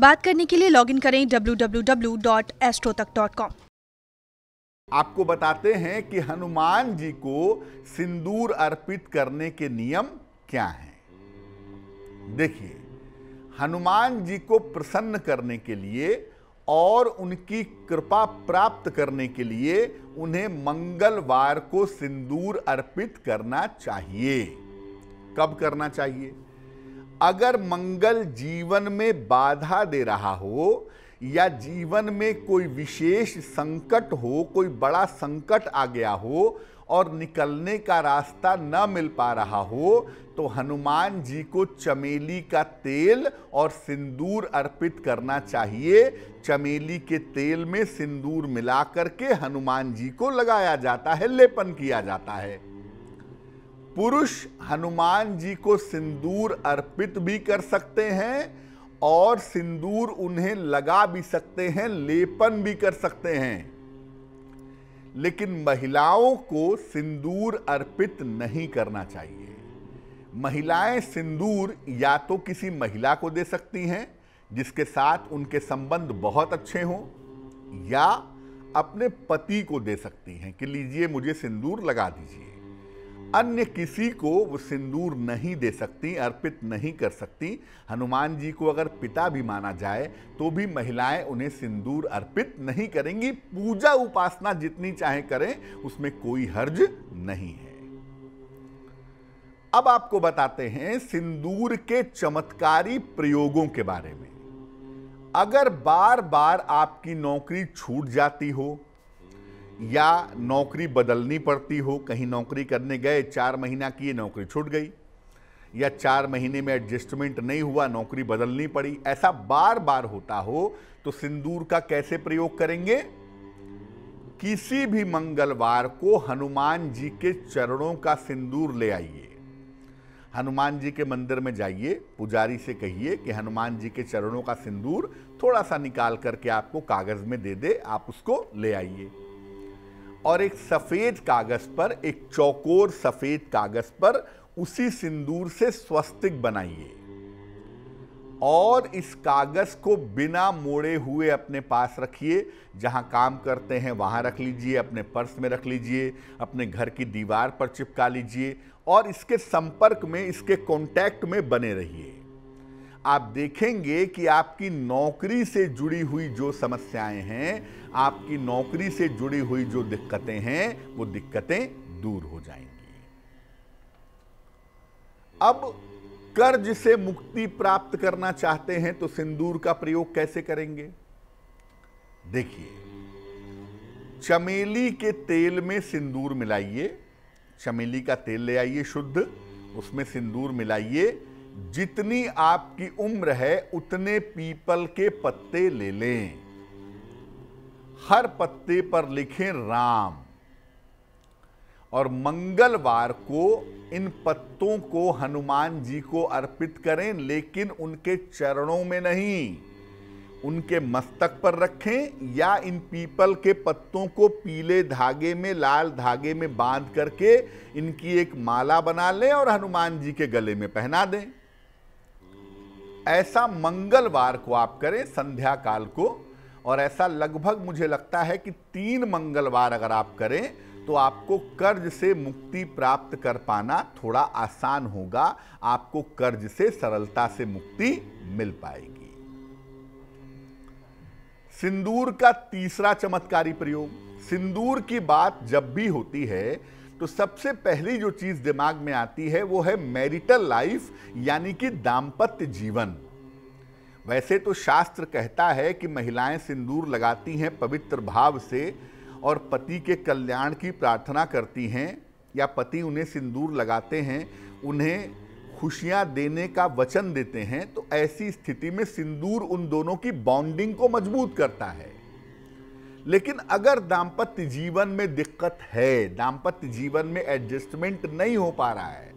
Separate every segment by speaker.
Speaker 1: बात करने के लिए लॉगिन करें www.astrotak.com आपको बताते हैं कि हनुमान जी को सिंदूर अर्पित करने के नियम क्या हैं देखिए हनुमान जी को प्रसन्न करने के लिए और उनकी कृपा प्राप्त करने के लिए उन्हें मंगलवार को सिंदूर अर्पित करना चाहिए कब करना चाहिए अगर मंगल जीवन में बाधा दे रहा हो या जीवन में कोई विशेष संकट हो कोई बड़ा संकट आ गया हो और निकलने का रास्ता न मिल पा रहा हो तो हनुमान जी को चमेली का तेल और सिंदूर अर्पित करना चाहिए चमेली के तेल में सिंदूर मिला करके हनुमान जी को लगाया जाता है लेपन किया जाता है पुरुष हनुमान जी को सिंदूर अर्पित भी कर सकते हैं और सिंदूर उन्हें लगा भी सकते हैं लेपन भी कर सकते हैं लेकिन महिलाओं को सिंदूर अर्पित नहीं करना चाहिए महिलाएं सिंदूर या तो किसी महिला को दे सकती हैं जिसके साथ उनके संबंध बहुत अच्छे हों या अपने पति को दे सकती हैं कि लीजिए मुझे सिंदूर लगा दीजिए अन्य किसी को वो सिंदूर नहीं दे सकती अर्पित नहीं कर सकती हनुमान जी को अगर पिता भी माना जाए तो भी महिलाएं उन्हें सिंदूर अर्पित नहीं करेंगी पूजा उपासना जितनी चाहे करें उसमें कोई हर्ज नहीं है अब आपको बताते हैं सिंदूर के चमत्कारी प्रयोगों के बारे में अगर बार बार आपकी नौकरी छूट जाती हो या नौकरी बदलनी पड़ती हो कहीं नौकरी करने गए चार महीना की नौकरी छूट गई या चार महीने में एडजस्टमेंट नहीं हुआ नौकरी बदलनी पड़ी ऐसा बार बार होता हो तो सिंदूर का कैसे प्रयोग करेंगे किसी भी मंगलवार को हनुमान जी के चरणों का सिंदूर ले आइए हनुमान जी के मंदिर में जाइए पुजारी से कहिए कि हनुमान जी के चरणों का सिंदूर थोड़ा सा निकाल करके आपको कागज़ में दे दे आप उसको ले आइए और एक सफ़ेद कागज़ पर एक चौकोर सफ़ेद कागज़ पर उसी सिंदूर से स्वस्तिक बनाइए और इस कागज़ को बिना मोड़े हुए अपने पास रखिए जहाँ काम करते हैं वहां रख लीजिए अपने पर्स में रख लीजिए अपने घर की दीवार पर चिपका लीजिए और इसके संपर्क में इसके कॉन्टैक्ट में बने रहिए आप देखेंगे कि आपकी नौकरी से जुड़ी हुई जो समस्याएं हैं आपकी नौकरी से जुड़ी हुई जो दिक्कतें हैं वो दिक्कतें दूर हो जाएंगी अब कर्ज से मुक्ति प्राप्त करना चाहते हैं तो सिंदूर का प्रयोग कैसे करेंगे देखिए चमेली के तेल में सिंदूर मिलाइए चमेली का तेल ले आइए शुद्ध उसमें सिंदूर मिलाइए जितनी आपकी उम्र है उतने पीपल के पत्ते ले लें हर पत्ते पर लिखें राम और मंगलवार को इन पत्तों को हनुमान जी को अर्पित करें लेकिन उनके चरणों में नहीं उनके मस्तक पर रखें या इन पीपल के पत्तों को पीले धागे में लाल धागे में बांध करके इनकी एक माला बना लें और हनुमान जी के गले में पहना दें ऐसा मंगलवार को आप करें संध्या काल को और ऐसा लगभग मुझे लगता है कि तीन मंगलवार अगर आप करें तो आपको कर्ज से मुक्ति प्राप्त कर पाना थोड़ा आसान होगा आपको कर्ज से सरलता से मुक्ति मिल पाएगी सिंदूर का तीसरा चमत्कारी प्रयोग सिंदूर की बात जब भी होती है तो सबसे पहली जो चीज दिमाग में आती है वो है मैरिटल लाइफ यानी कि दाम्पत्य जीवन वैसे तो शास्त्र कहता है कि महिलाएं सिंदूर लगाती हैं पवित्र भाव से और पति के कल्याण की प्रार्थना करती हैं या पति उन्हें सिंदूर लगाते हैं उन्हें खुशियां देने का वचन देते हैं तो ऐसी स्थिति में सिंदूर उन दोनों की बॉन्डिंग को मजबूत करता है लेकिन अगर दाम्पत्य जीवन में दिक्कत है दाम्पत्य जीवन में एडजस्टमेंट नहीं हो पा रहा है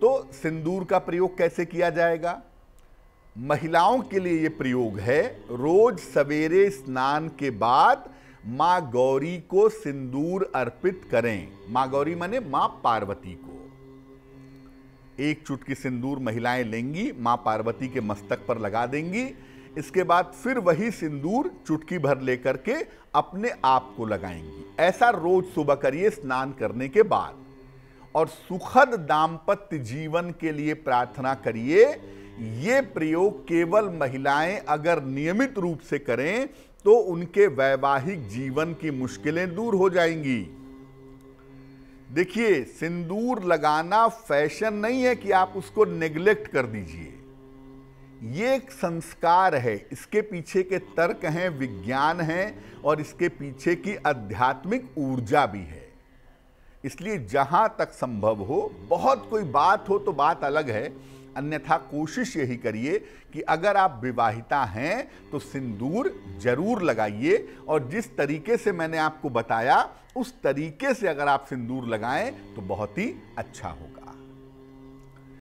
Speaker 1: तो सिंदूर का प्रयोग कैसे किया जाएगा महिलाओं के लिए ये प्रयोग है रोज सवेरे स्नान के बाद माँ गौरी को सिंदूर अर्पित करें माँ गौरी माने माँ पार्वती को एक चुटकी सिंदूर महिलाएं लेंगी माँ पार्वती के मस्तक पर लगा देंगी इसके बाद फिर वही सिंदूर चुटकी भर लेकर के अपने आप को लगाएंगी ऐसा रोज सुबह करिए स्नान करने के बाद और सुखद दाम्पत्य जीवन के लिए प्रार्थना करिए ये प्रयोग केवल महिलाएं अगर नियमित रूप से करें तो उनके वैवाहिक जीवन की मुश्किलें दूर हो जाएंगी देखिए सिंदूर लगाना फैशन नहीं है कि आप उसको नेग्लेक्ट कर दीजिए ये एक संस्कार है इसके पीछे के तर्क हैं विज्ञान हैं और इसके पीछे की आध्यात्मिक ऊर्जा भी है इसलिए जहाँ तक संभव हो बहुत कोई बात हो तो बात अलग है अन्यथा कोशिश यही करिए कि अगर आप विवाहिता हैं तो सिंदूर जरूर लगाइए और जिस तरीके से मैंने आपको बताया उस तरीके से अगर आप सिंदूर लगाएं तो बहुत ही अच्छा होगा